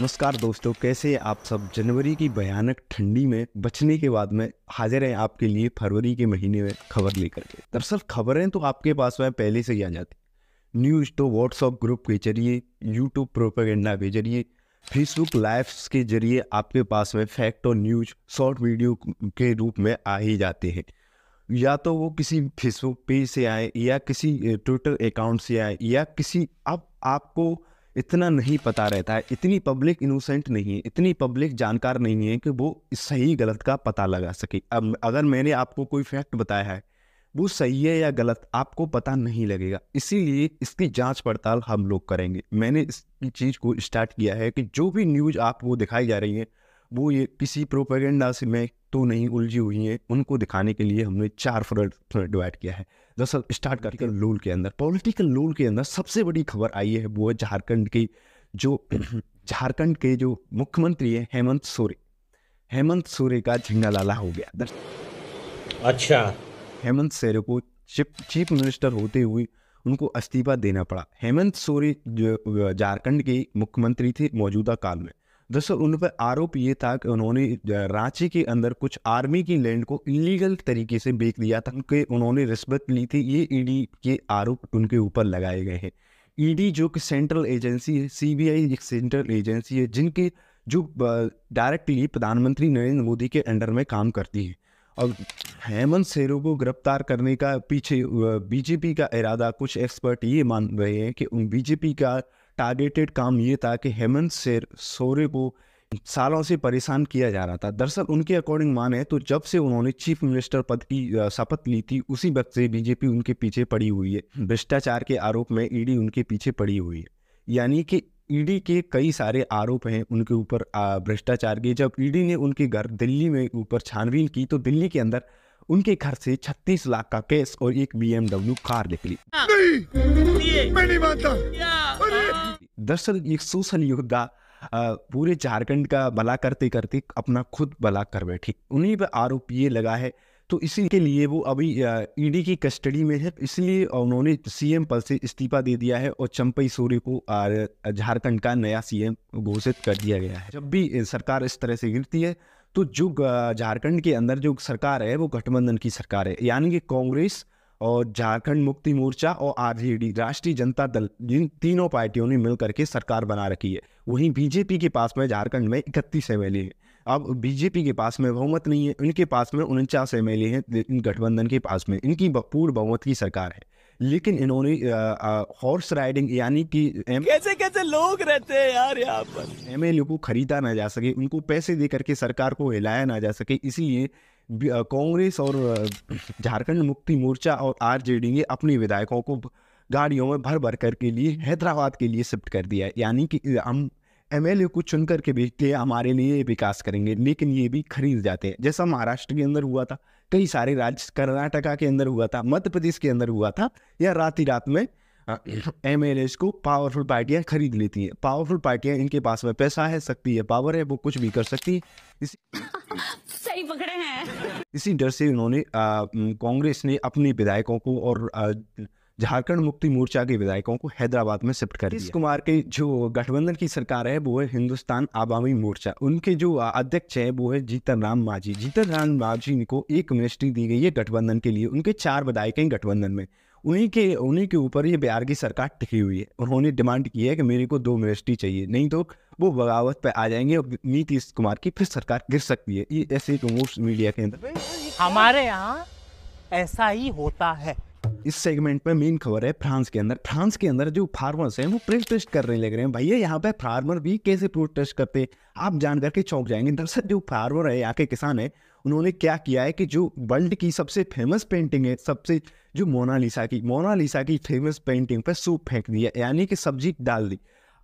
नमस्कार दोस्तों कैसे आप सब जनवरी की भयानक ठंडी में बचने के बाद में हाजिर हैं आपके लिए फरवरी के महीने में खबर लेकर के दरअसल खबरें तो आपके पास में पहले से ही आ जाती न्यूज़ तो व्हाट्सअप ग्रुप के जरिए यूट्यूब प्रोपेगेंडा के जरिए फेसबुक लाइव्स के जरिए आपके पास में फैक्ट और न्यूज शॉर्ट वीडियो के रूप में आ ही जाते हैं या तो वो किसी फेसबुक पेज से आए या किसी ट्विटर अकाउंट से आए या किसी अब आप, आपको इतना नहीं पता रहता है इतनी पब्लिक इनोसेंट नहीं है इतनी पब्लिक जानकार नहीं है कि वो सही गलत का पता लगा सके अब अगर मैंने आपको कोई फैक्ट बताया है वो सही है या गलत आपको पता नहीं लगेगा इसीलिए इसकी जांच पड़ताल हम लोग करेंगे मैंने इस चीज़ को स्टार्ट किया है कि जो भी न्यूज़ आपको दिखाई जा रही है वो ये किसी प्रोपेगेंडा से में तो नहीं उलझी हुई हैं उनको दिखाने के लिए हमने चार फ्रंट डिवाइड किया है दरअसल स्टार्ट करके लोल के अंदर पॉलिटिकल लोल के अंदर सबसे बड़ी खबर आई है वो है झारखंड की जो झारखंड के जो मुख्यमंत्री है हेमंत सोरे हेमंत सोरे का झिंगा लाला हो गया अच्छा हेमंत सोरे को चीफ चीफ मिनिस्टर होते हुए उनको इस्तीफा देना पड़ा हेमंत सोरे जो झारखंड के मुख्यमंत्री थे मौजूदा काल में दरअसल उन पर आरोप ये था कि उन्होंने रांची के अंदर कुछ आर्मी की लैंड को इलीगल तरीके से बेच दिया था उनके उन्होंने रिश्वत ली थी ये ईडी के आरोप उनके ऊपर लगाए गए हैं ईडी जो कि सेंट्रल एजेंसी है सीबीआई एक सेंट्रल एजेंसी है जिनके जो डायरेक्टली प्रधानमंत्री नरेंद्र मोदी के अंडर में काम करती है और हेमंत सेरो को गिरफ्तार करने का पीछे बीजेपी का इरादा कुछ एक्सपर्ट ये मान रहे हैं कि उन बीजेपी का टारगेटेड काम ये था कि हेमंत शेर सोरे को सालों से परेशान किया जा रहा था दरअसल उनके अकॉर्डिंग माने तो जब से उन्होंने चीफ मिनिस्टर पद की शपथ ली थी उसी वक्त से बीजेपी उनके पीछे पड़ी हुई है भ्रष्टाचार के आरोप में ईडी e उनके पीछे पड़ी हुई है यानी कि ईडी e के कई सारे आरोप हैं उनके ऊपर भ्रष्टाचार के जब ईडी e ने उनके घर दिल्ली में ऊपर छानबीन की तो दिल्ली के अंदर उनके घर से 36 लाख का कैश और एक एमडब्ल्यू कार निकली हाँ। हाँ। दरअसल एक सोशल योद्धा पूरे झारखंड का भला करते करते अपना खुद भला कर बैठी उन्हीं पर आरोप ये लगा है तो इसी के लिए वो अभी ईडी e की कस्टडी में है इसलिए उन्होंने सीएम पद से इस्तीफा दे दिया है और चंपई सूर्य को झारखंड का नया सीएम घोषित कर दिया गया है जब भी सरकार इस तरह से गिरती है तो जो झारखंड के अंदर जो सरकार है वो गठबंधन की सरकार है यानी कि कांग्रेस और झारखंड मुक्ति मोर्चा और आरजेडी राष्ट्रीय जनता दल जिन तीनों पार्टियों ने मिलकर के सरकार बना रखी है वहीं बीजेपी के पास में झारखंड में इकतीस एम एल हैं अब बीजेपी के पास में बहुमत नहीं है इनके पास में उनचास एम एल ए हैं इन गठबंधन के पास में इनकी पूर्ण बहुमत की सरकार है लेकिन इन्होंने हॉर्स राइडिंग यानी कि कैसे कैसे लोग रहते हैं यार यहाँ पर एमएलए को खरीदा ना जा सके उनको पैसे दे करके सरकार को हिलाया ना जा सके इसीलिए कांग्रेस और झारखंड मुक्ति मोर्चा और आरजेडी ने अपने विधायकों को गाड़ियों में भर भर कर के लिए हैदराबाद के लिए शिफ्ट कर दिया है यानी कि हम एम एल ए को चुन करके भेजते हैं हमारे लिए विकास करेंगे लेकिन ये भी खरीद जाते हैं जैसा महाराष्ट्र के अंदर हुआ था कई सारे राज्य कर्नाटका के अंदर हुआ था मध्य प्रदेश के अंदर हुआ था या रात ही रात में एम एल एज को पावरफुल पार्टियां खरीद लेती हैं पावरफुल पार्टियां इनके पास में पैसा है शक्ति है पावर है वो कुछ भी कर सकती है इसी सही पकड़े हैं इसी डर से उन्होंने कांग्रेस ने अपने विधायकों को और आ, झारखंड मुक्ति मोर्चा के विधायकों को हैदराबाद में शिफ्ट कर दिया कुमार के जो गठबंधन की सरकार है वो है हिंदुस्तान आवामी मोर्चा उनके जो अध्यक्ष है वो है जीतन राम माझी जीतन राम माझी को एक मिनिस्ट्री दी गई है गठबंधन के लिए उनके चार विधायक हैं गठबंधन में उन्हीं के उन्हीं के ऊपर ये बिहार की सरकार टिकी हुई है उन्होंने डिमांड की है कि मेरे को दो मिनिस्ट्री चाहिए नहीं तो वो बगावत पे आ जाएंगे और नीतीश कुमार की फिर सरकार गिर सकती है ये ऐसे मीडिया के अंदर हमारे यहाँ ऐसा ही होता है इस सेगमेंट में मेन खबर है फ्रांस के अंदर फ्रांस के अंदर जो फार्मर्स हैं वो प्रेस टेस्ट करने लग रहे हैं भैया यहाँ पे फार्मर भी कैसे प्रोटेस्ट करते आप जान करके चौंक जाएंगे दरअसल जो फार्मर है यहाँ के किसान है उन्होंने क्या किया है कि जो वर्ल्ड की सबसे फेमस पेंटिंग है सबसे जो मोनालिसा की मोनालिसा की फेमस पेंटिंग पर सूप फेंक दिया यानी कि सब्जी डाल दी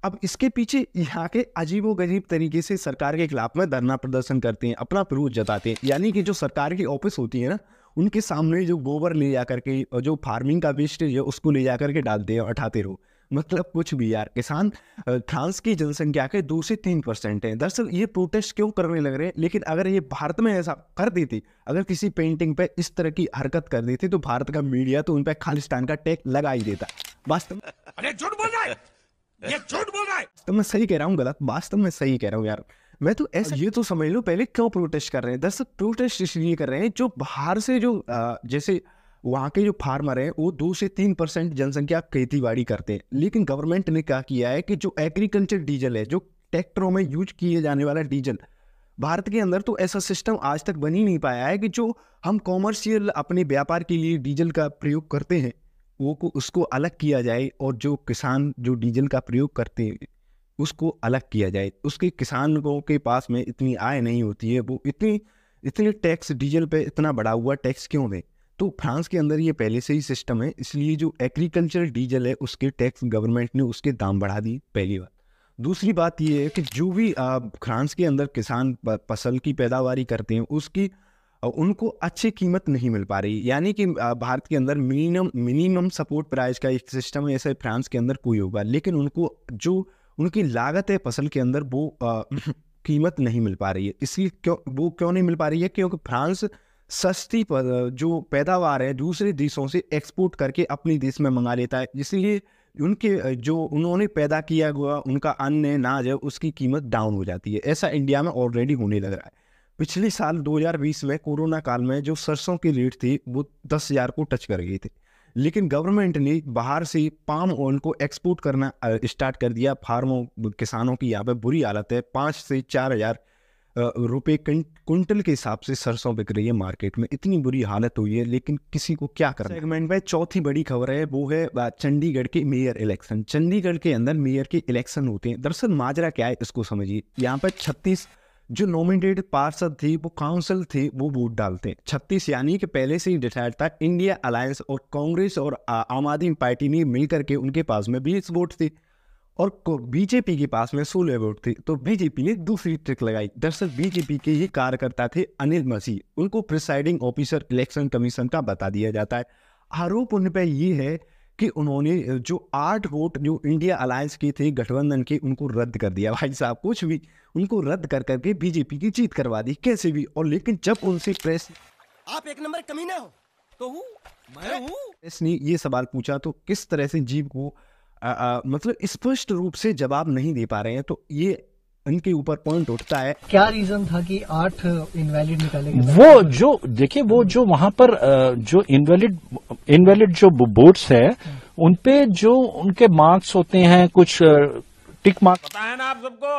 अब इसके पीछे यहाँ के अजीबो गरीब तरीके से सरकार के खिलाफ में धरना प्रदर्शन करते हैं अपना विरोध जताते हैं यानी कि जो सरकार की ऑफिस होती है ना उनके सामने जो गोबर ले जा करके जो फार्मिंग का वेस्ट है उसको ले जा करके डालते हैं उठाते रहो मतलब कुछ भी यार किसान फ्रांस की जनसंख्या के दो से तीन परसेंट है दरअसल ये प्रोटेस्ट क्यों करने लग रहे हैं लेकिन अगर ये भारत में ऐसा कर देती अगर किसी पेंटिंग पे इस तरह की हरकत कर देती तो भारत का मीडिया तो उन पर खालिस्तान का टैक्स लगा ही देता वास्तव में झूठ बोल रहा है ये झूठ बोल रहा है तो मैं सही कह रहा हूँ गलत वास्तव में सही कह रहा हूँ यार मैं तो ऐसा ये तो समझ लो पहले क्यों प्रोटेस्ट कर रहे हैं दरअसल प्रोटेस्ट इसलिए कर रहे हैं जो बाहर से जो जैसे वहाँ के जो फार्मर हैं वो दो से तीन परसेंट जनसंख्या खेती बाड़ी करते हैं लेकिन गवर्नमेंट ने क्या किया है कि जो एग्रीकल्चर डीजल है जो ट्रैक्टरों में यूज किए जाने वाला डीजल भारत के अंदर तो ऐसा सिस्टम आज तक बन ही नहीं पाया है कि जो हम कॉमर्शियल अपने व्यापार के लिए डीजल का प्रयोग करते हैं वो को उसको अलग किया जाए और जो किसान जो डीजल का प्रयोग करते हैं उसको अलग किया जाए उसके किसानों के पास में इतनी आय नहीं होती है वो इतनी इतनी टैक्स डीजल पे इतना बढ़ा हुआ टैक्स क्यों दें तो फ्रांस के अंदर ये पहले से ही सिस्टम है इसलिए जो एग्रीकल्चर डीजल है उसके टैक्स गवर्नमेंट ने उसके दाम बढ़ा दिए पहली बार दूसरी बात ये है कि जो भी फ्रांस के अंदर किसान फसल की पैदावार करते हैं उसकी उनको अच्छी कीमत नहीं मिल पा रही यानी कि भारत के अंदर मिनिमम मिनिमम सपोर्ट प्राइस का एक सिस्टम है ऐसे फ्रांस के अंदर कोई होगा लेकिन उनको जो उनकी लागत है फसल के अंदर वो आ, हम्म। कीमत नहीं मिल पा रही है इसलिए क्यों वो क्यों नहीं मिल पा रही है क्योंकि फ्रांस सस्ती पर जो पैदावार है दूसरे देशों से एक्सपोर्ट करके अपने देश में मंगा लेता है इसलिए उनके जो उन्होंने पैदा किया हुआ उनका अन्न नाज है उसकी कीमत डाउन हो जाती है ऐसा इंडिया में ऑलरेडी होने लग रहा है पिछले साल 2020 में कोरोना काल में जो सरसों की रेट थी वो दस हज़ार को टच कर गई थी लेकिन गवर्नमेंट ने बाहर से पाम ऑयल को एक्सपोर्ट करना स्टार्ट कर दिया फार्मों किसानों की यहाँ पर बुरी हालत है पाँच से चार हज़ार रुपये कुंटल के हिसाब से सरसों बिक रही है मार्केट में इतनी बुरी हालत हुई है लेकिन किसी को क्या करना सेगमेंट में चौथी बड़ी खबर है वो है चंडीगढ़ के मेयर इलेक्शन चंडीगढ़ के अंदर मेयर के इलेक्शन होते हैं दरअसल माजरा क्या है इसको समझिए यहाँ पर छत्तीस जो नॉमिनेटेड पार्षद थी वो काउंसिल थी वो वोट डालते हैं छत्तीस यानी कि पहले से ही डिसाइड था इंडिया अलायंस और कांग्रेस और आम आदमी पार्टी ने मिलकर के उनके पास में बीस वोट थी और बीजेपी के पास में सोलह वोट थे तो बीजेपी ने दूसरी ट्रिक लगाई दरअसल बीजेपी के ही कार्यकर्ता थे अनिल मसीह उनको प्रिसाइडिंग ऑफिसर इलेक्शन कमीशन का बता दिया जाता है आरोप उन पर यह है कि उन्होंने जो आठ वोट जो इंडिया अलायंस की थी गठबंधन की उनको रद्द कर दिया भाई साहब कुछ भी उनको रद्द कर करके बीजेपी की जीत करवा दी कैसे भी और लेकिन जब उनसे प्रेस आप एक नंबर कमी ना हो तो हूँ मैं हूँ इसने ये सवाल पूछा तो किस तरह से जीव को आ, आ, मतलब स्पष्ट रूप से जवाब नहीं दे पा रहे हैं तो ये इनके ऊपर पॉइंट उठता है क्या रीजन था कि आठ इनवैलिड निकाले गए वो जो देखिए वो जो वहां पर जो इनवैलिड इनवैलिड जो बोर्ड्स है उनपे जो उनके मार्क्स होते हैं कुछ टिक मार्क्स पता है ना आप सबको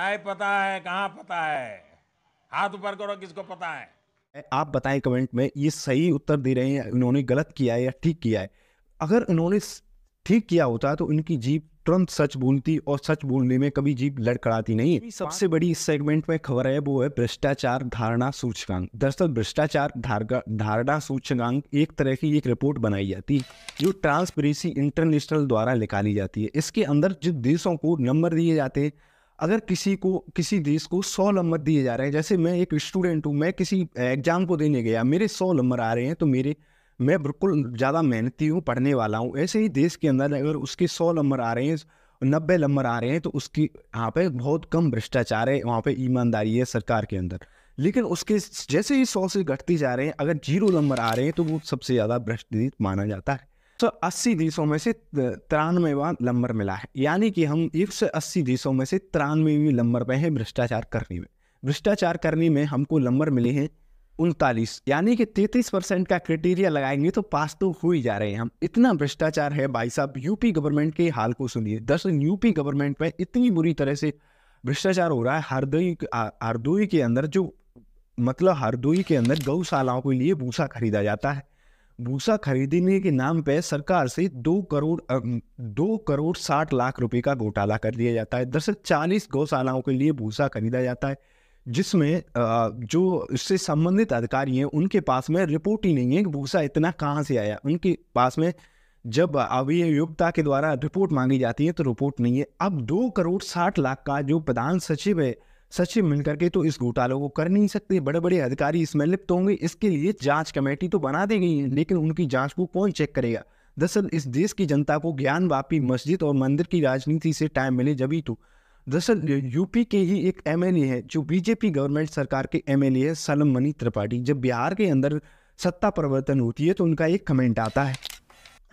नहीं पता है कहाँ पता है हाथ ऊपर करो किसको पता है आप बताएं कमेंट में ये सही उत्तर दे रहे हैं उन्होंने गलत किया है या ठीक किया है अगर उन्होंने ठीक किया होता तो इनकी जीप तुरंत सच बोलती और सच बोलने में कभी जीप लड़खड़ाती नहीं सबसे बड़ी इस सेगमेंट में खबर है वो है भ्रष्टाचार धारणा सूचकांक दरअसल भ्रष्टाचार धारणा सूचकांक एक तरह की एक रिपोर्ट बनाई जाती है जो ट्रांसपेरेंसी इंटरनेशनल द्वारा निकाली जाती है इसके अंदर जिन देशों को नंबर दिए जाते हैं अगर किसी को किसी देश को सौ नंबर दिए जा रहे हैं जैसे मैं एक स्टूडेंट हूँ मैं किसी एग्जाम को देने गया मेरे सौ नंबर आ रहे हैं तो मेरे मैं बिल्कुल ज़्यादा मेहनती हूँ पढ़ने वाला हूँ ऐसे ही देश के अंदर अगर उसके सौ नंबर आ रहे हैं नब्बे नंबर आ रहे हैं तो उसकी यहाँ पे बहुत कम भ्रष्टाचार है वहाँ पे ईमानदारी है सरकार के अंदर लेकिन उसके जैसे ही सौ से घटती जा रहे हैं अगर जीरो नंबर आ रहे हैं तो वो सबसे ज़्यादा भ्रष्ट माना जाता है सौ तो अस्सी देशों में से तिरानवेवा नंबर मिला है यानी कि हम एक सौ अस्सी देशों में से तिरानवेवी नंबर पर हैं भ्रष्टाचार करने में भ्रष्टाचार करने में हमको नंबर मिले हैं उनतालीस यानी कि तैतीस परसेंट का क्राइटेरिया लगाएंगे तो पास तो हो ही जा रहे हैं हम इतना भ्रष्टाचार है भाई साहब यूपी गवर्नमेंट के हाल को सुनिए दरअसल यूपी गवर्नमेंट में इतनी बुरी तरह से भ्रष्टाचार हो रहा है हरदोई हरदोई के अंदर जो मतलब हरदोई के अंदर गौशालाओं के लिए भूसा खरीदा जाता है भूसा खरीदने के नाम पर सरकार से दो करोड़ दो करोड़ साठ लाख रुपए का घोटाला कर दिया जाता है दरअसल चालीस गौशालाओं के लिए भूसा खरीदा जाता है जिसमें जो उससे संबंधित अधिकारी हैं उनके पास में रिपोर्ट ही नहीं है कि भूसा इतना कहाँ से आया उनके पास में जब अभियोक्ता के द्वारा रिपोर्ट मांगी जाती है तो रिपोर्ट नहीं है अब दो करोड़ साठ लाख का जो प्रधान सचिव है सचिव मिलकर के तो इस घोटालों को कर नहीं सकते बड़े बड़े अधिकारी इसमें लिप्त होंगे इसके लिए जांच कमेटी तो बना दी गई है लेकिन उनकी जांच को कौन चेक करेगा दरअसल इस देश की जनता को ज्ञान वापी मस्जिद और मंदिर की राजनीति से टाइम मिले जब ही तो दरअसल यूपी के ही एक एम है जो बीजेपी गवर्नमेंट सरकार के एम है सलम मनी त्रिपाठी जब बिहार के अंदर सत्ता परिवर्तन होती है तो उनका एक कमेंट आता है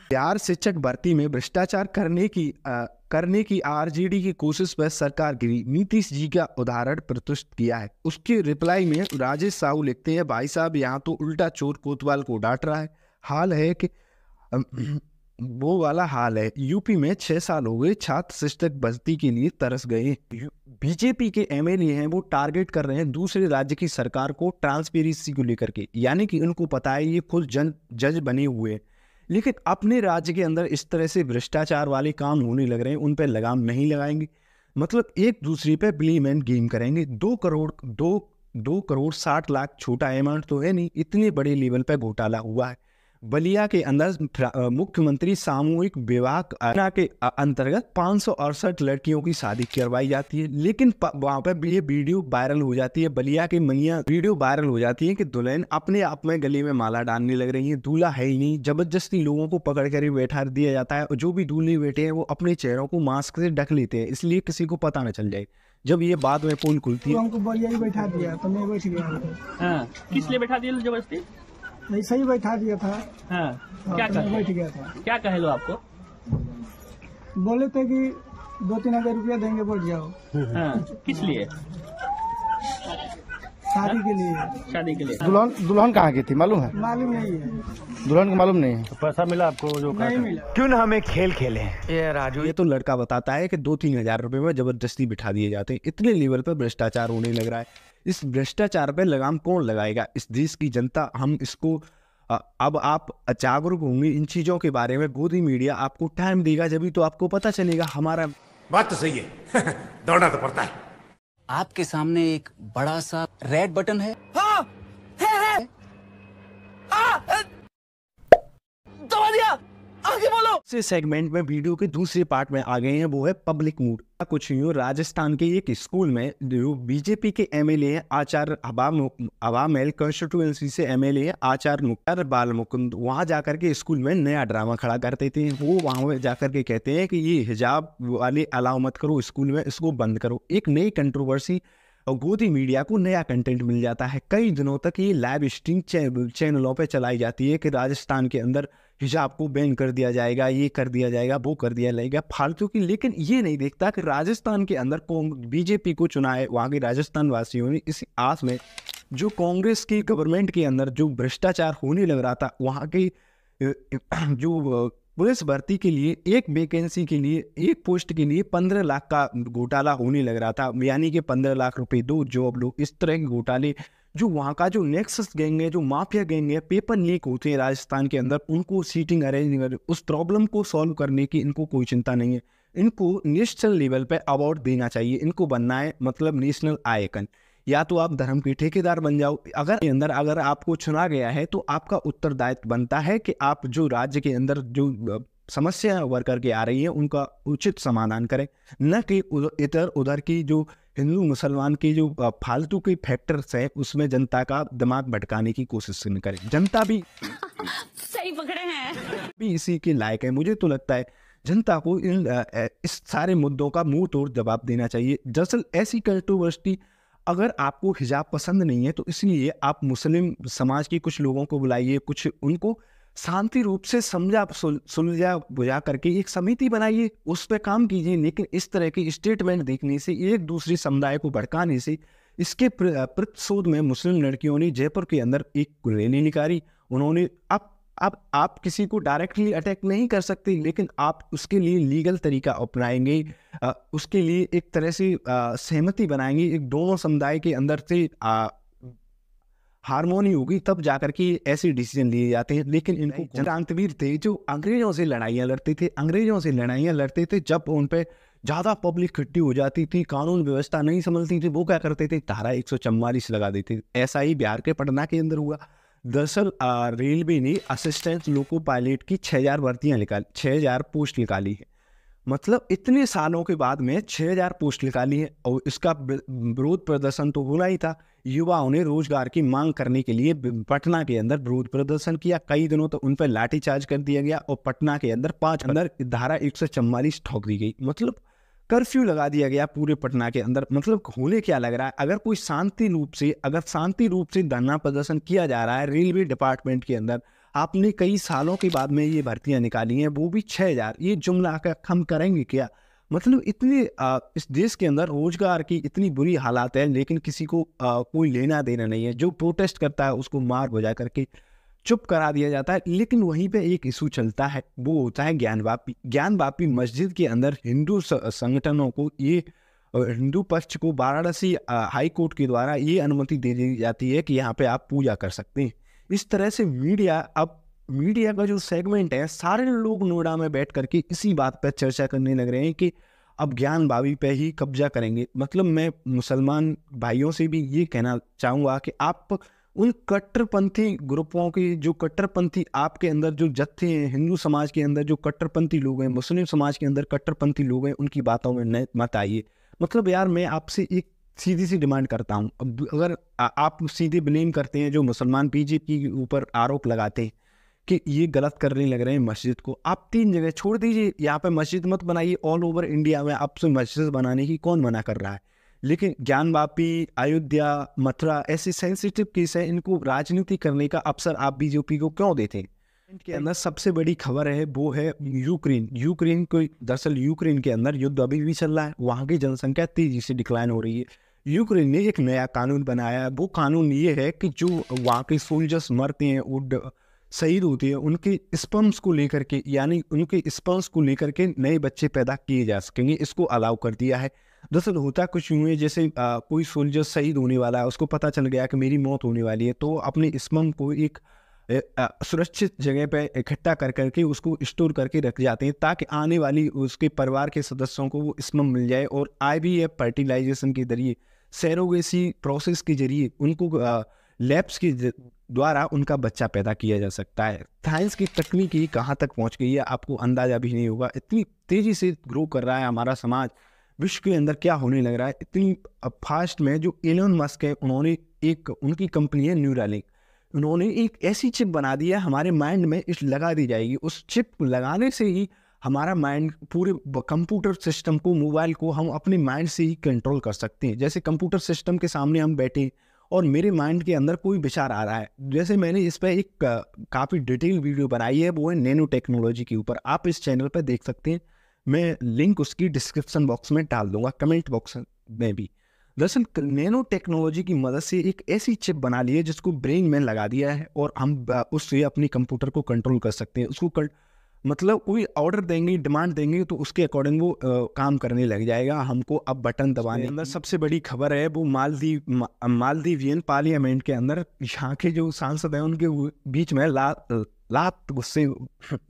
बिहार शिक्षक भर्ती में भ्रष्टाचार करने की आ, करने की आरजेडी की कोशिश पर सरकार गिरी नीतीश जी का उदाहरण प्रतुष्ट किया है उसके रिप्लाई में राजेश साहू लिखते हैं भाई साहब यहाँ तो उल्टा चोर कोतवाल को डांट रहा है हाल है कि वो वाला हाल है यूपी में छह साल हो गए छात्र शिक्षक भर्ती के लिए तरस गए बीजेपी के एमएलए हैं वो टारगेट कर रहे हैं दूसरे राज्य की सरकार को ट्रांसपेरेंसी को लेकर के यानी कि उनको पता है ये खुद जन जज बने हुए लेकिन अपने राज्य के अंदर इस तरह से भ्रष्टाचार वाले काम होने लग रहे हैं उन पर लगाम नहीं लगाएंगे मतलब एक दूसरे पर ब्लेम एंड गेम करेंगे दो करोड़ दो दो करोड़ साठ लाख छोटा अमाउंट तो है नहीं इतने बड़े लेवल पर घोटाला हुआ है बलिया के अंदर मुख्यमंत्री सामूहिक विवाह योजना के अंतर्गत पाँच लड़कियों की शादी करवाई जाती है लेकिन वहाँ पर ये वीडियो वायरल हो जाती है बलिया के मैया वीडियो वायरल हो जाती है कि दुल्हन अपने आप में गले में माला डालने लग रही है दूल्हा है ही नहीं जबरदस्ती लोगों को पकड़ कर बैठा दिया जाता है और जो भी दूल्हे बैठे हैं वो अपने चेहरों को मास्क से ढक लेते हैं इसलिए किसी को पता न चल जाए जब ये बात में पोल खुलती है हमको बढ़िया ही बैठा दिया तो मैं बैठ गया हाँ। किस लिए बैठा दिया जबरदस्ती ऐसा ही बैठा दिया था हाँ, हाँ क्या तो बैठ गया था क्या कहे लो आपको बोले थे कि दो तीन हजार रुपया देंगे बैठ जाओ हाँ, किस लिए शादी के लिए शादी के लिए दुल्हन दुल्हन कहाँ की थी मालूम है मालूम नहीं है दुल्हन को मालूम नहीं है तो पैसा मिला आपको जो क्यों ना हमें खेल खेले ये राजू ये तो लड़का बताता है कि दो तीन हजार रुपए में जबरदस्ती बिठा दिए जाते हैं इतने लेवल पर भ्रष्टाचार होने लग रहा है इस भ्रष्टाचार पर लगाम कौन लगाएगा इस देश की जनता हम इसको अब आप जागरूक होंगे इन चीज़ों के बारे में गोदी मीडिया आपको टाइम देगा जब तो आपको पता चलेगा हमारा बात तो सही है दौड़ना तो पड़ता है आपके सामने एक बड़ा सा रेड बटन है, हाँ, है, है। आ, हाँ! दबा दिया आगे बोलो से सेगमेंट में वीडियो के दूसरे पार्ट में आ गए हैं वो है पब्लिक मूड कुछ यू राजस्थान के एक स्कूल में जो बीजेपी के एमएलए आचार्य अबामेल कॉन्स्टिट्यूएंसी से एमएलए आचार्य मुख्तार बाल मुकुंद वहाँ जाकर के स्कूल में नया ड्रामा खड़ा कर देते हैं वो वहाँ जाकर के कहते हैं कि ये हिजाब वाले अलाव मत करो स्कूल में इसको बंद करो एक नई कंट्रोवर्सी और गोदी मीडिया को नया कंटेंट मिल जाता है कई दिनों तक ये लाइव स्ट्रीम चैनलों पर चलाई जाती है कि राजस्थान के अंदर हिजाब को बैन कर दिया जाएगा ये कर दिया जाएगा वो कर दिया जाएगा फालतू की लेकिन ये नहीं देखता कि राजस्थान के अंदर बीजेपी को चुना है वहाँ के राजस्थान वासियों ने इस आस में जो कांग्रेस की गवर्नमेंट के अंदर जो भ्रष्टाचार होने लग रहा था वहाँ की जो पुलिस भर्ती के लिए एक वैकेंसी के लिए एक पोस्ट के लिए पंद्रह लाख का घोटाला होने लग रहा था यानी कि पंद्रह लाख रुपए दो जॉब लो इस तरह के घोटाले जो वहाँ का जो नेक्सस गैंग है जो माफिया गैंग है पेपर लीक होते हैं राजस्थान के अंदर उनको सीटिंग अरेंज उस प्रॉब्लम को सॉल्व करने की इनको कोई चिंता नहीं है इनको नेशनल लेवल पर अवार्ड देना चाहिए इनको बनना है मतलब नेशनल आयकन या तो आप धर्म के ठेकेदार बन जाओ अगर अंदर अगर आपको चुना गया है तो आपका उत्तरदायित्व बनता है कि आप जो राज्य के अंदर जो समस्या उभर करके आ रही है उनका उचित समाधान करें न कि इधर उधर की जो हिंदू मुसलमान की जो फालतू के फैक्टर्स है उसमें जनता का दिमाग भटकाने की कोशिश न करें जनता भी सही पकड़े हैं भी इसी के लायक है मुझे तो लगता है जनता को इन इस सारे मुद्दों का मुंह तोड़ जवाब देना चाहिए दरअसल ऐसी कंट्रोवर्सिटी अगर आपको हिजाब पसंद नहीं है तो इसलिए आप मुस्लिम समाज के कुछ लोगों को बुलाइए कुछ उनको शांति रूप से समझा सुलझा बुझा करके एक समिति बनाइए उस पर काम कीजिए लेकिन इस तरह की स्टेटमेंट देखने से एक दूसरे समुदाय को भड़काने से इसके प्रतिशोध में मुस्लिम लड़कियों ने जयपुर के अंदर एक रैली निकाली उन्होंने अब अब आप किसी को डायरेक्टली अटैक नहीं कर सकते लेकिन आप उसके लिए लीगल तरीका अपनाएंगे उसके लिए एक तरह से सहमति बनाएंगे एक दोनों समुदाय के अंदर से हारमोनी होगी तब जाकर के ऐसे डिसीजन लिए जाते हैं लेकिन इनको क्रांतवीर थे जो अंग्रेजों से लड़ाइयाँ लड़ते थे अंग्रेजों से लड़ाइयाँ लड़ते थे जब उन पर ज़्यादा पब्लिक इकट्ठी हो जाती थी कानून व्यवस्था नहीं समझती थी वो क्या करते थे धारा एक लगा देते थे ऐसा ही बिहार के पटना के अंदर हुआ दरअसल रेलवे ने असिस्टेंट लोको पायलट की छः हज़ार भर्तियाँ निकाली छः हज़ार पोस्ट निकाली है मतलब इतने सालों के बाद में छः हज़ार पोस्ट निकाली है और इसका विरोध प्रदर्शन तो होना ही था युवाओं ने रोजगार की मांग करने के लिए पटना के अंदर विरोध प्रदर्शन किया कई दिनों तक तो उन पर लाठीचार्ज कर दिया गया और पटना के अंदर पाँच अंदर धारा एक सौ ठोक दी गई मतलब कर्फ्यू लगा दिया गया पूरे पटना के अंदर मतलब होने क्या लग रहा है अगर कोई शांति रूप से अगर शांति रूप से धरना प्रदर्शन किया जा रहा है रेलवे डिपार्टमेंट के अंदर आपने कई सालों के बाद में ये भर्तियां निकाली हैं वो भी छः हज़ार ये जुमला का हम करेंगे क्या मतलब इतने आ, इस देश के अंदर रोजगार की इतनी बुरी हालात है लेकिन किसी को आ, कोई लेना देना नहीं है जो प्रोटेस्ट करता है उसको मार बजा करके चुप करा दिया जाता है लेकिन वहीं पे एक इशू चलता है वो होता है ज्ञानवापी ज्ञानवापी मस्जिद के अंदर हिंदू संगठनों को ये हिंदू पक्ष को वाराणसी हाई कोर्ट के द्वारा ये अनुमति दे दी जाती है कि यहाँ पे आप पूजा कर सकते हैं इस तरह से मीडिया अब मीडिया का जो सेगमेंट है सारे लोग नोएडा में बैठ करके इसी बात पर चर्चा करने लग रहे हैं कि अब ज्ञान बाबी पे ही कब्जा करेंगे मतलब मैं मुसलमान भाइयों से भी ये कहना चाहूँगा कि आप उन कट्टरपंथी ग्रुपों की जो कट्टरपंथी आपके अंदर जो जत्थे हैं हिंदू समाज के अंदर जो कट्टरपंथी लोग हैं मुस्लिम समाज के अंदर कट्टरपंथी लोग हैं उनकी बातों में मत आइए मतलब यार मैं आपसे एक सीधी सी डिमांड करता हूँ अब अगर आ, आप सीधे ब्लेम करते हैं जो मुसलमान बीजेपी के ऊपर आरोप लगाते हैं कि ये गलत करने लग रहे हैं मस्जिद को आप तीन जगह छोड़ दीजिए यहाँ पे मस्जिद मत बनाइए ऑल ओवर इंडिया में आपसे मस्जिद बनाने की कौन मना कर रहा है लेकिन ज्ञानवापी अयोध्या मथुरा ऐसे सेंसिटिव केस है इनको राजनीति करने का अवसर आप बीजेपी को क्यों देते हैं के अंदर सबसे बड़ी खबर है वो है यूक्रेन यूक्रेन को दरअसल यूक्रेन के अंदर युद्ध अभी भी चल रहा है वहाँ की जनसंख्या तेजी से डिक्लाइन हो रही है यूक्रेन ने एक नया कानून बनाया है वो कानून ये है कि जो वहाँ के सोल्जर्स मरते हैं वो शहीद होते हैं उनके स्पम्स को लेकर के यानी उनके स्पम्स को लेकर के नए बच्चे पैदा किए जा सकेंगे इसको अलाउ कर दिया है दरअसल होता कुछ यूँ है जैसे आ, कोई सोल्जर शहीद होने वाला है उसको पता चल गया कि मेरी मौत होने वाली है तो अपने स्मम को एक सुरक्षित जगह पर इकट्ठा कर करके उसको स्टोर करके रख जाते हैं ताकि आने वाली उसके परिवार के सदस्यों को वो स्मम मिल जाए और आई बी एफ फर्टिलाइजेशन के जरिए सैरोगेसी प्रोसेस के जरिए उनको लैब्स के द्वारा उनका बच्चा पैदा किया जा सकता है साइंस की तकनीकी कहाँ तक पहुँच गई है आपको अंदाज़ा भी नहीं होगा इतनी तेज़ी से ग्रो कर रहा है हमारा समाज विश्व के अंदर क्या होने लग रहा है इतनी फास्ट में जो एलन मस्क है उन्होंने एक उनकी कंपनी है न्यूरालिंक उन्होंने एक ऐसी चिप बना दी है हमारे माइंड में इस लगा दी जाएगी उस चिप लगाने से ही हमारा माइंड पूरे कंप्यूटर सिस्टम को मोबाइल को हम अपने माइंड से ही कंट्रोल कर सकते हैं जैसे कंप्यूटर सिस्टम के सामने हम बैठे और मेरे माइंड के अंदर कोई विचार आ रहा है जैसे मैंने इस पर एक काफ़ी डिटेल वीडियो बनाई है वो है नैनो टेक्नोलॉजी के ऊपर आप इस चैनल पर देख सकते हैं मैं लिंक उसकी डिस्क्रिप्शन बॉक्स में डाल दूंगा कमेंट बॉक्स में भी दरअसल नैनो टेक्नोलॉजी की मदद से एक ऐसी चिप बना ली है जिसको ब्रेन में लगा दिया है और हम उससे अपने कंप्यूटर को कंट्रोल कर सकते हैं उसको कर, मतलब कोई ऑर्डर देंगे डिमांड देंगे तो उसके अकॉर्डिंग वो आ, काम करने लग जाएगा हमको अब बटन दबाने अंदर सबसे बड़ी खबर है वो मालदीव मा, मालदीवियन पार्लियामेंट के अंदर यहाँ के जो सांसद हैं उनके बीच में ला लात गुस्से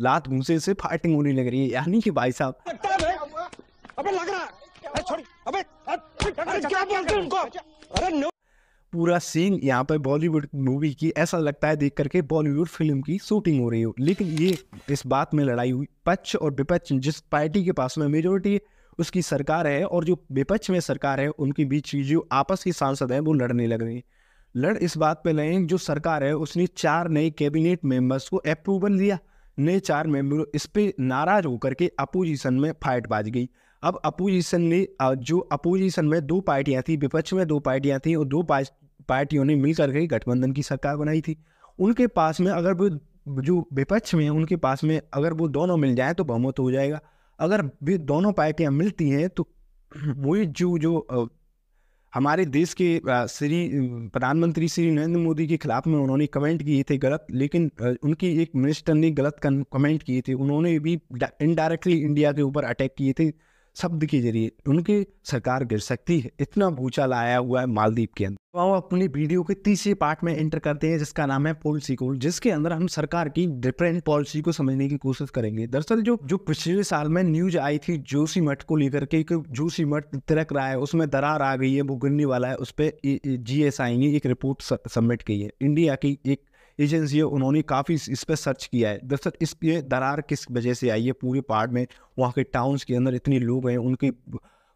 लात गुस्से से फाइटिंग होने लग रही है यानी कि भाई साहब अबे लग रहा है अबे अरे क्या बोल बोलते उनको अरे पूरा सीन यहाँ पर बॉलीवुड मूवी की ऐसा लगता है देख करके बॉलीवुड फिल्म की शूटिंग हो रही हो लेकिन ये इस बात में लड़ाई हुई पक्ष और विपक्ष जिस पार्टी के पास में मेजोरिटी उसकी सरकार है और जो विपक्ष में सरकार है उनके बीच जो आपस के सांसद हैं वो लड़ने लग रही है लड़ इस बात पे लें जो सरकार है उसने चार नए कैबिनेट मेंबर्स को अप्रूवल दिया नए चार मेंबर इस पर नाराज होकर के अपोजिशन में फाइट बाज गई अब अपोजिशन ने जो अपोजिशन में दो पार्टियां थी विपक्ष में दो पार्टियां थी और दो पार्टियों ने मिलकर के गठबंधन की सरकार बनाई थी उनके पास में अगर वो जो विपक्ष में उनके पास में अगर वो दोनों मिल जाए तो बहुमत हो जाएगा अगर भी दोनों पार्टियां मिलती हैं तो वही जो जो हमारे देश के श्री प्रधानमंत्री श्री नरेंद्र मोदी के खिलाफ में उन्होंने कमेंट किए थे गलत लेकिन उनकी एक मिनिस्टर ने गलत कमेंट किए थे उन्होंने भी इनडायरेक्टली इंडिया के ऊपर अटैक किए थे शब्द के जरिए उनकी सरकार गिर सकती है इतना भूचाल आया हुआ है मालदीप के अंदर तो हम अपनी वीडियो के तीसरे पार्ट में एंटर करते हैं जिसका नाम है पॉलिसी कोल जिसके अंदर हम सरकार की डिफरेंट पॉलिसी को समझने की कोशिश करेंगे दरअसल जो जो पिछले साल में न्यूज आई थी जोशी मठ को लेकर के जोशी मठ तिरक रहा है उसमें दरार आ गई है वो गिरने वाला है उस पर जी एस आई ने एक रिपोर्ट सबमिट की है इंडिया की एक एजेंसी है उन्होंने काफ़ी इस पर सर्च किया है दरअसल इस पे दरार किस वजह से आई है पूरे पहाड़ में वहाँ के टाउन्स के अंदर इतने लोग हैं उनके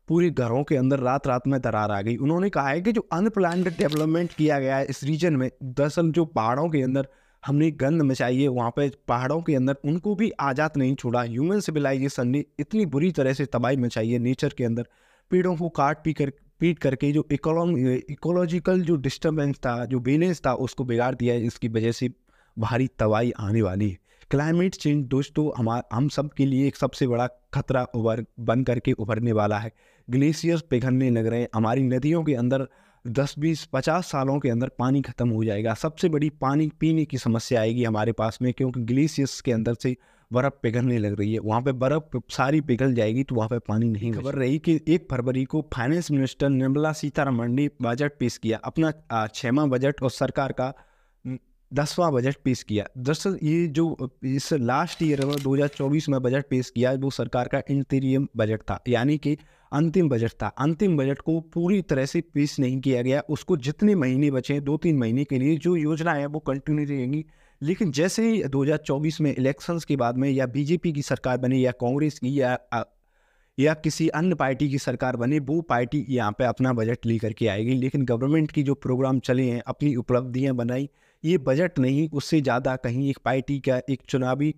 पूरे घरों के अंदर रात रात में दरार आ गई उन्होंने कहा है कि जो अनप्लान्ड डेवलपमेंट किया गया है इस रीजन में दरअसल जो पहाड़ों के अंदर हमने गंद मचाई है वहाँ पे पहाड़ों के अंदर उनको भी आज़ाद नहीं छोड़ा ह्यूमन सिविलाइजेशन ने इतनी बुरी तरह से तबाही मचाई है नेचर के अंदर पेड़ों को काट पी कर पीट करके जो इकोलॉजिकल जो डिस्टर्बेंस था जो बैलेंस था उसको बिगाड़ दिया है इसकी वजह से भारी तबाही आने वाली है क्लाइमेट चेंज दोस्तों हमार हम सब के लिए एक सबसे बड़ा खतरा उभर बन करके उभरने वाला है ग्लेशियर्स पिघलने लग रहे हैं हमारी नदियों के अंदर दस बीस पचास सालों के अंदर पानी ख़त्म हो जाएगा सबसे बड़ी पानी पीने की समस्या आएगी हमारे पास में क्योंकि ग्लेशियर्स के अंदर से बर्फ़ पिघलने लग रही है वहाँ पे बर्फ़ सारी पिघल जाएगी तो वहाँ पे पानी नहीं खबर रही कि एक फरवरी को फाइनेंस मिनिस्टर निर्मला सीतारमण ने बजट पेश किया अपना छमा बजट और सरकार का दसवां बजट पेश किया दरअसल ये जो इस लास्ट ईयर दो हज़ार चौबीस में बजट पेश किया वो सरकार का इंटीरियम बजट था यानी कि अंतिम बजट था अंतिम बजट को पूरी तरह से पेश नहीं किया गया उसको जितने महीने बचे दो तीन महीने के लिए जो योजना है वो कंटिन्यू रहेंगी लेकिन जैसे ही 2024 में इलेक्शंस के बाद में या बीजेपी की सरकार बनी या कांग्रेस की या या किसी अन्य पार्टी की सरकार बने वो पार्टी यहाँ पे अपना बजट लेकर के आएगी लेकिन गवर्नमेंट की जो प्रोग्राम चले हैं अपनी उपलब्धियाँ बनाई ये बजट नहीं उससे ज़्यादा कहीं एक पार्टी का एक चुनावी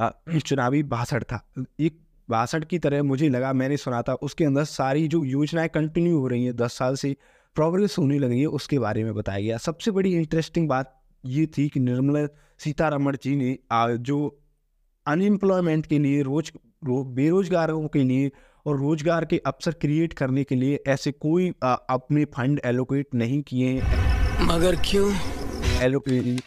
चुनावी भाषण था एक भाषण की तरह मुझे लगा मैंने सुना था उसके अंदर सारी जो योजनाएं कंटिन्यू हो रही हैं दस साल से प्रोग्रेस होने लगी है उसके बारे में बताया गया सबसे बड़ी इंटरेस्टिंग बात ये थी कि निर्मला सीतारमण जी ने जो अनएम्प्लॉयमेंट के लिए रोज रो, बेरोजगारों के लिए और रोजगार के अवसर क्रिएट करने के लिए ऐसे कोई अपने फंड एलोकेट नहीं किए मगर क्यों एलोकेट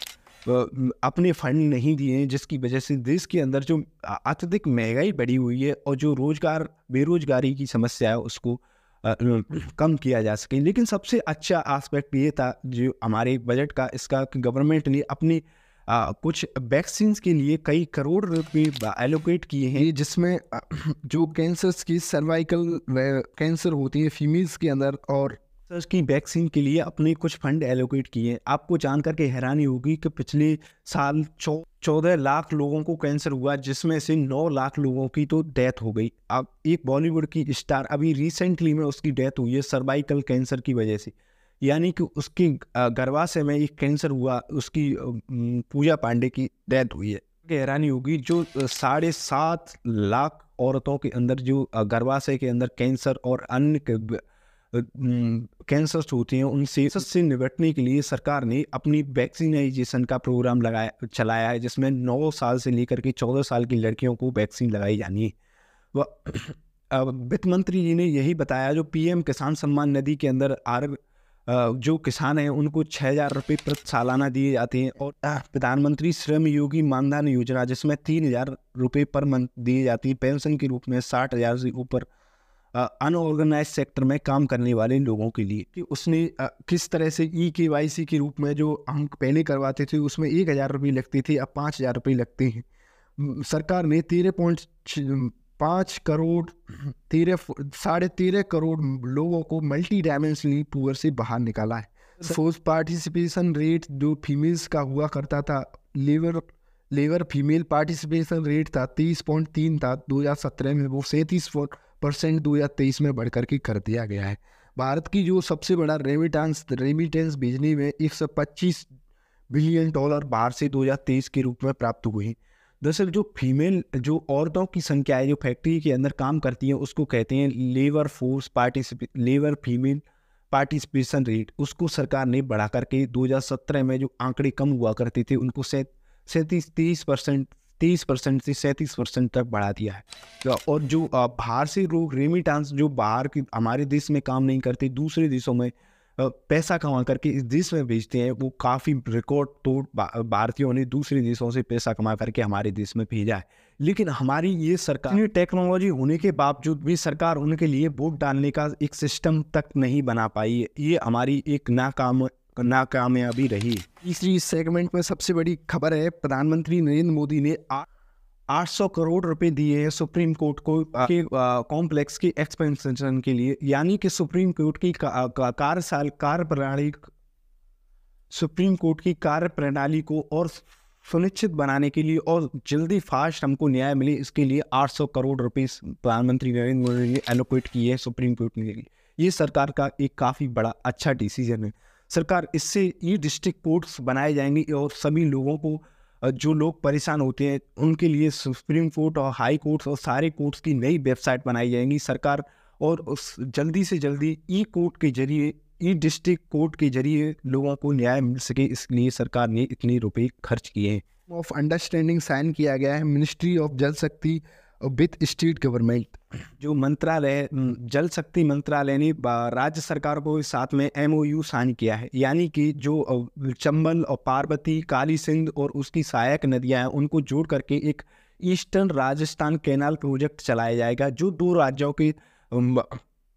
अपने फंड नहीं दिए जिसकी वजह से देश के अंदर जो अत्यधिक महंगाई बढ़ी हुई है और जो रोजगार बेरोजगारी की समस्या है उसको कम किया जा सके लेकिन सबसे अच्छा आस्पेक्ट ये था जो हमारे बजट का इसका गवर्नमेंट ने अपनी आ, कुछ वैक्सीन के लिए कई करोड़ रुपये एलोकेट किए हैं जिसमें जो कैंसर्स की सर्वाइकल कैंसर होती है फीमेल्स के अंदर और सर की वैक्सीन के लिए अपने कुछ फंड एलोकेट किए आपको जानकर के हैरानी होगी कि पिछले साल चौदह लाख लोगों को कैंसर हुआ जिसमें से नौ लाख लोगों की तो डेथ हो गई अब एक बॉलीवुड की स्टार अभी रिसेंटली में उसकी डेथ हुई है सर्वाइकल कैंसर की वजह से यानी कि उसकी गर्भाशय में एक कैंसर हुआ उसकी पूजा पांडे की डेथ हुई है हैरानी होगी जो साढ़े सात लाख औरतों के अंदर जो गर्भाशय के अंदर कैंसर और अन्य कैंसर्स होते हैं उनसे से निपटने के लिए सरकार ने अपनी वैक्सीनाइजेशन का प्रोग्राम लगाया चलाया है जिसमें नौ साल से लेकर के चौदह साल की लड़कियों को वैक्सीन लगाई जानी है वित्त मंत्री जी ने यही बताया जो पीएम किसान सम्मान निधि के अंदर आर जो किसान हैं उनको छः हज़ार रुपये प्रति सालाना दिए जाते हैं और प्रधानमंत्री श्रम योगी मानधन योजना जिसमें तीन हज़ार रुपये पर मंथ दिए जाती है पेंशन के रूप में साठ हज़ार से ऊपर अनऑर्गेनाइज सेक्टर में काम करने वाले लोगों के लिए कि उसने आ, किस तरह से ई के वाई सी के रूप में जो हम पहले करवाते थे उसमें एक हज़ार रुपये लगती थी अब पाँच हज़ार रुपये लगते हैं सरकार ने तेरह पॉइंट पाँच करोड़ तेरह साढ़े तेरह करोड़ लोगों को मल्टी डायमेंशनली पुअर से बाहर निकाला है फोर्स पार्टिसिपेशन रेट जो फीमेल्स का हुआ करता था labour labour female participation rate था तेईस पॉइंट तीन था दो हज़ार सत्रह में वो सैंतीस पॉइंट परसेंट दो हज़ार तेईस में बढ़कर के कर दिया गया है भारत की जो सबसे बड़ा रेमिटेंस रेमिटेंस भेजने में एक सौ पच्चीस बिलियन डॉलर बाहर से दो हज़ार तेईस के रूप में प्राप्त हुई दरअसल जो फीमेल जो औरतों की संख्या है जो फैक्ट्री के अंदर काम करती हैं उसको कहते हैं लेबर फोर्स पार्टिसिपे लेबर फीमेल पार्टिसिपेशन रेट उसको सरकार ने बढ़ा करके दो हज़ार सत्रह में जो आंकड़े कम हुआ करते थे उनको सैंतीस तेईस परसेंट तेईस परसेंट से सैंतीस परसेंट तक बढ़ा दिया है तो और जो बाहर से लोग रेमिटांस जो बाहर की हमारे देश में काम नहीं करते दूसरे देशों में पैसा कमा करके इस देश में भेजते हैं वो काफ़ी रिकॉर्ड तोड़ भारतीयों ने दूसरे देशों से पैसा कमा करके हमारे देश में भेजा है लेकिन हमारी ये सरकार टेक्नोलॉजी होने के बावजूद भी सरकार उनके लिए वोट डालने का एक सिस्टम तक नहीं बना पाई है ये हमारी एक नाकाम नाकामयाबी रही तीसरी सेगमेंट में सबसे बड़ी खबर है प्रधानमंत्री नरेंद्र मोदी ने आठ सौ करोड़ रुपए दिए हैं सुप्रीम कोर्ट को के कॉम्प्लेक्स के एक्सपेंशन के लिए यानी कि सुप्रीम कोर्ट की कार्यशाल कार्य प्रणाली सुप्रीम कोर्ट की कार्य प्रणाली को और सुनिश्चित बनाने के लिए और जल्दी फास्ट हमको न्याय मिले इसके लिए 800 करोड़ रुपए प्रधानमंत्री नरेंद्र मोदी ने एलोकेट किए हैं सुप्रीम कोर्ट के लिए ये सरकार का एक काफ़ी बड़ा अच्छा डिसीजन है सरकार इससे ई डिस्ट्रिक्ट कोर्ट्स बनाए जाएंगे और सभी लोगों को जो लोग परेशान होते हैं उनके लिए सुप्रीम कोर्ट और हाई कोर्ट्स और सारे कोर्ट्स की नई वेबसाइट बनाई जाएंगी सरकार और उस जल्दी से जल्दी ई कोर्ट के जरिए ई डिस्ट्रिक्ट कोर्ट के जरिए लोगों को न्याय मिल सके इसलिए सरकार ने इतने रुपए खर्च किए हैं ऑफ अंडरस्टैंडिंग साइन किया गया है मिनिस्ट्री ऑफ जल शक्ति विथ स्टेट गवर्नमेंट जो मंत्रालय हम्म। जल शक्ति मंत्रालय ने राज्य सरकार को साथ में यू साइन किया है यानी कि जो चंबल और पार्वती काली सिंध और उसकी सहायक नदियां हैं उनको जोड़ करके एक ईस्टर्न राजस्थान कैनाल प्रोजेक्ट चलाया जाएगा जो दो राज्यों के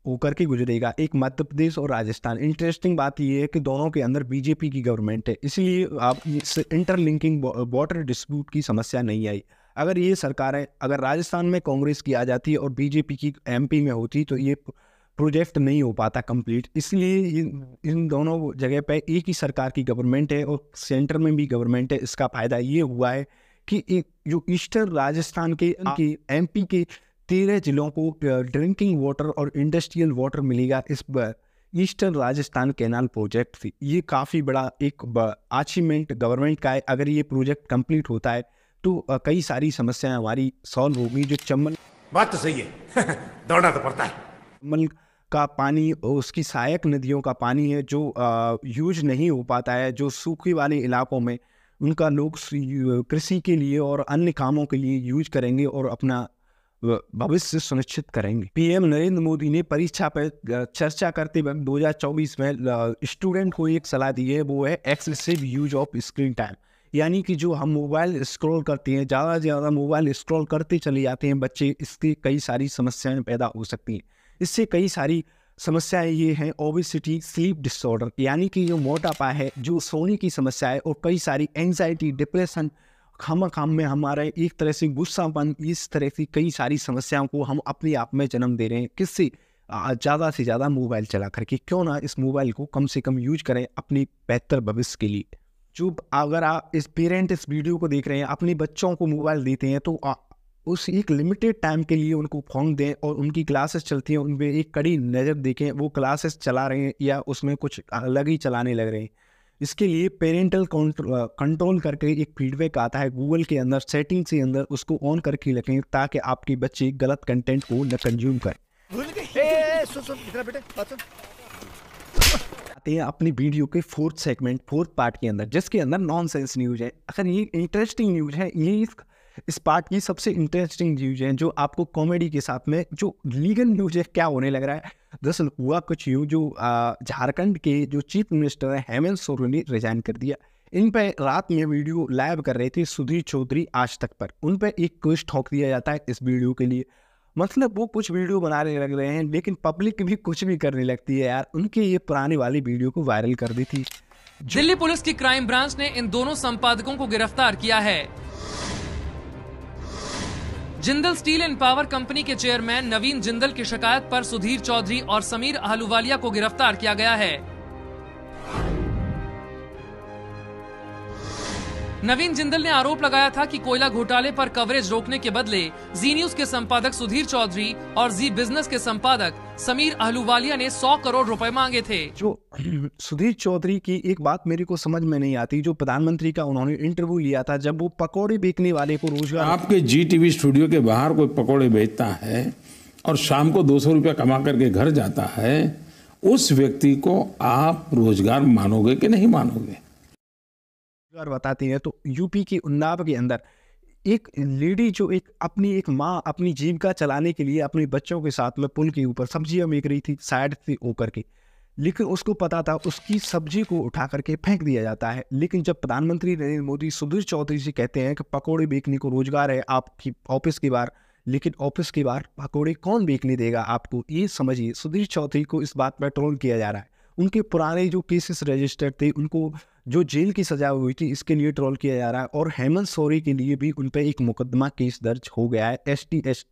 होकर के गुजरेगा एक मध्य प्रदेश और राजस्थान इंटरेस्टिंग बात यह है कि दोनों के अंदर बीजेपी की गवर्नमेंट है इसलिए आप इस इंटरलिंकिंग वाटर डिस्प्यूट की समस्या नहीं आई अगर ये सरकारें अगर राजस्थान में कांग्रेस की आ जाती और बीजेपी की एमपी में होती तो ये प्रोजेक्ट नहीं हो पाता कंप्लीट इसलिए इन दोनों जगह पे एक ही सरकार की गवर्नमेंट है और सेंटर में भी गवर्नमेंट है इसका फायदा ये हुआ है कि एक जो ईस्टर राजस्थान के हाँ। एम पी के तेरह जिलों को ड्रिंकिंग वाटर और इंडस्ट्रियल वाटर मिलेगा इस ईस्टर्न राजस्थान कैनाल प्रोजेक्ट से ये काफ़ी बड़ा एक अचीवमेंट गवर्नमेंट का है अगर ये प्रोजेक्ट कंप्लीट होता है तो कई सारी समस्याएं हमारी सॉल्व होगी जो चम्बल बात तो सही है दौड़ना तो पड़ता है चम्बल का पानी उसकी सहायक नदियों का पानी है जो यूज नहीं हो पाता है जो सूखी वाले इलाकों में उनका लोग कृषि के लिए और अन्य कामों के लिए यूज करेंगे और अपना भविष्य सुनिश्चित करेंगे पीएम नरेंद्र मोदी ने परीक्षा पर चर्चा करते वक्त 2024 में स्टूडेंट को एक सलाह दी है वो है excessive use of screen time यानी कि जो हम मोबाइल स्क्रॉल करते हैं ज़्यादा से ज़्यादा मोबाइल स्क्रॉल करते चले जाते हैं बच्चे इसकी कई सारी समस्याएं पैदा हो सकती हैं इससे कई सारी समस्याएं ये हैं ओबिसिटी स्लीप डिसऑर्डर यानी कि जो मोटापा है जो सोने की समस्या है और कई सारी एंगजाइटी डिप्रेशन खम खाम में हमारे एक तरह से गुस्सापन इस तरह की कई सारी समस्याओं को हम अपने आप में जन्म दे रहे हैं किससे ज़्यादा से ज़्यादा मोबाइल चला करके क्यों ना इस मोबाइल को कम से कम यूज करें अपने बेहतर भविष्य के लिए जो अगर आप इस पेरेंट इस वीडियो को देख रहे हैं अपने बच्चों को मोबाइल देते हैं तो आ, उस एक लिमिटेड टाइम के लिए उनको फोन दें और उनकी क्लासेस चलती हैं उन पर एक कड़ी नज़र देखें वो क्लासेस चला रहे हैं या उसमें कुछ अलग ही चलाने लग रहे हैं इसके लिए पेरेंटल कंट्रोल करके एक फीडबैक आता है गूगल के अंदर सेटिंग के अंदर उसको ऑन करके रखें ताकि आपके बच्चे गलत कंटेंट को न कंज्यूम करें आते हैं अपनी वीडियो के फोर्थ सेगमेंट फोर्थ पार्ट के अंदर जिसके अंदर नॉनसेंस न्यूज है अगर ये इंटरेस्टिंग न्यूज है ये इस इस पार्ट की सबसे इंटरेस्टिंग न्यूज है जो आपको कॉमेडी के साथ में जो लीगल न्यूज है क्या होने लग रहा है दरअसल हुआ कुछ यूँ जो झारखंड के जो चीफ मिनिस्टर हैं हेमंत सोरेन ने रिजाइन कर दिया इन पर रात में वीडियो लाइव कर रहे थे सुधीर चौधरी आज तक पर उन पर एक क्वेश्चन ठोंक दिया जाता है इस वीडियो के लिए मतलब वो कुछ वीडियो बनाने लग रहे हैं लेकिन पब्लिक भी कुछ भी करने लगती है यार उनके ये पुराने वाली वीडियो को वायरल कर दी थी दिल्ली पुलिस की क्राइम ब्रांच ने इन दोनों संपादकों को गिरफ्तार किया है Jindal steel and power company के चेयरमैन नवीन जिंदल की शिकायत पर सुधीर चौधरी और समीर आहलूवालिया को गिरफ्तार किया गया है नवीन जिंदल ने आरोप लगाया था कि कोयला घोटाले पर कवरेज रोकने के बदले जी न्यूज के संपादक सुधीर चौधरी और जी बिजनेस के संपादक समीर अहलुवालिया ने 100 करोड़ रुपए मांगे थे जो सुधीर चौधरी की एक बात मेरे को समझ में नहीं आती जो प्रधानमंत्री का उन्होंने इंटरव्यू लिया था जब वो पकौड़े बेचने वाले को रोजगार आपके जी टीवी स्टूडियो के बाहर कोई पकौड़े बेचता है और शाम को दो सौ रुपया कमा करके घर जाता है उस व्यक्ति को आप रोजगार मानोगे कि नहीं मानोगे और बताती हैं तो यूपी के उन्नाव के अंदर एक लेडी जो एक अपनी एक माँ अपनी जीविका चलाने के लिए अपने बच्चों के साथ में पुल के ऊपर सब्जियाँ बेक रही थी साइड से होकर के लेकिन उसको पता था उसकी सब्जी को उठा करके फेंक दिया जाता है लेकिन जब प्रधानमंत्री नरेंद्र मोदी सुधीर चौधरी से कहते हैं कि पकौड़े बेचने को रोजगार है आपकी ऑफिस के बाहर लेकिन ऑफिस के बाहर पकौड़े कौन बेचने देगा आपको ये समझिए सुधीर चौधरी को इस बात पर ट्रोल किया जा रहा है उनके पुराने जो केसेस रजिस्टर्ड थे उनको जो जेल की सजा हुई थी इसके लिए ट्रोल किया जा रहा है और हेमंत सोरी के लिए भी उन पर एक मुकदमा केस दर्ज हो गया है S T S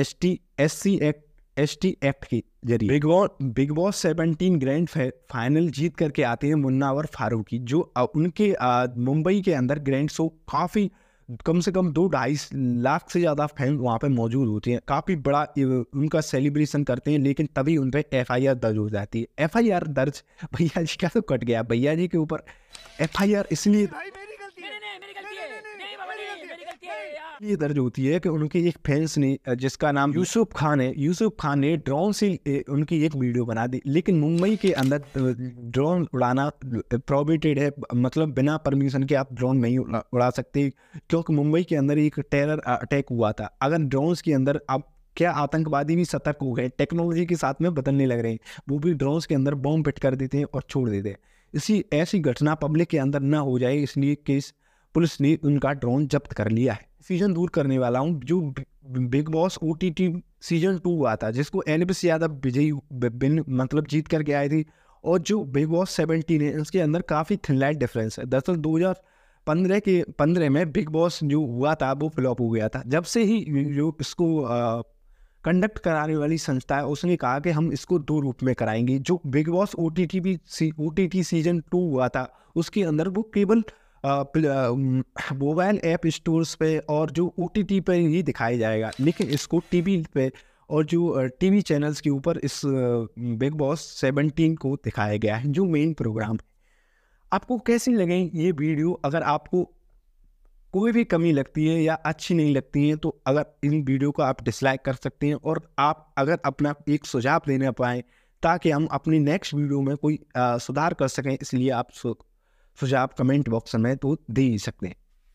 S T S C act S T act के जरिए Bigg Boss Bigg Boss seventeen grand finale जीत करके आते हैं मुन्ना और फारूकी जो उनके मुंबई के अंदर ग्रैंड शो काफ़ी कम से कम दो ढाई लाख से ज़्यादा फैन वहाँ पर मौजूद होते हैं काफ़ी बड़ा उनका सेलिब्रेशन करते हैं लेकिन तभी उन पर एफ दर्ज हो जाती है एफ दर्ज भैया जी का तो कट गया भैया जी के ऊपर एफ इसलिए ये दर्ज होती है कि उनके एक फैंस ने जिसका नाम यूसुफ खान है यूसुफ खान ने ड्रोन से उनकी एक वीडियो बना दी लेकिन मुंबई के अंदर ड्रोन उड़ाना प्रोबिटेड है मतलब बिना परमिशन के आप ड्रोन नहीं उड़ा सकते क्योंकि मुंबई के अंदर एक टेरर अटैक हुआ था अगर ड्रोन्स के अंदर आप क्या आतंकवादी भी सतर्क हो गए टेक्नोलॉजी के साथ में बदलने लग रहे हैं वो भी ड्रोन्स के अंदर बॉम्ब फिट कर देते हैं और छोड़ देते हैं इसी ऐसी घटना पब्लिक के अंदर ना हो जाए इसलिए केस पुलिस ने उनका ड्रोन जब्त कर लिया है सीजन दूर करने वाला हूँ जो Bigg Boss O T T season two हुआ था जिसको एन से यादव विजयी बिन मतलब जीत करके आए थी और जो बिग बॉस सेवेंटीन है उसके अंदर काफ़ी थिनलाइट डिफरेंस है दरअसल दो हज़ार पंद्रह के पंद्रह में बिग बॉस जो हुआ था वो फ्लॉप हो गया था जब से ही जो इसको कंडक्ट कराने वाली संस्था है उसने कहा कि हम इसको दो रूप में कराएंगे जो Bigg Boss O T T भी C O T T season two हुआ था उसके अंदर वो केवल मोबाइल ऐप स्टोर्स पे और जो ओ टी टी पर ही दिखाया जाएगा लेकिन इसको टी वी पर और जो टीवी चैनल्स के ऊपर इस बिग बॉस सेवनटीन को दिखाया गया है जो मेन प्रोग्राम है आपको कैसी लगे ये वीडियो अगर आपको कोई भी कमी लगती है या अच्छी नहीं लगती है तो अगर इन वीडियो को आप डिसलाइक कर सकते हैं और आप अगर अपना एक सुझाव देना पाएँ ताकि हम अपनी नेक्स्ट वीडियो में कोई आ, सुधार कर सकें इसलिए आप सुझाव कमेंट बॉक्स में तो दे ही सकते हैं